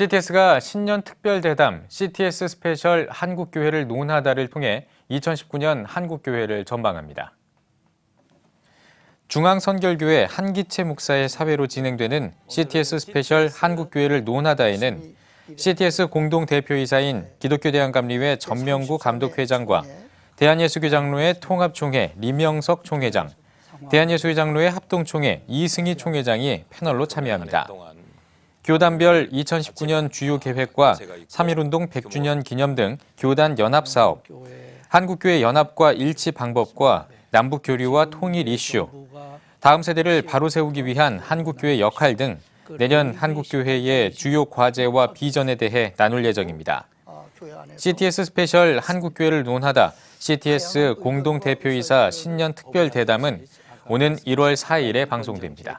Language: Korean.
CTS가 신년 특별대담 CTS 스페셜 한국교회를 논하다를 통해 2019년 한국교회를 전망합니다. 중앙선결교회 한기채 목사의 사회로 진행되는 CTS 스페셜 한국교회를 논하다에는 CTS 공동대표이사인 기독교대한감리회 전명구 감독회장과 대한예수교장로회 통합총회 리명석 총회장, 대한예수교장로회 합동총회 이승희 총회장이 패널로 참여합니다. 교단별 2019년 주요 계획과 3.1운동 100주년 기념 등 교단 연합사업, 한국교회 연합과 일치 방법과 남북교류와 통일 이슈, 다음 세대를 바로 세우기 위한 한국교회 역할 등 내년 한국교회의 주요 과제와 비전에 대해 나눌 예정입니다. CTS 스페셜 한국교회를 논하다 CTS 공동대표이사 신년 특별 대담은 오는 1월 4일에 방송됩니다.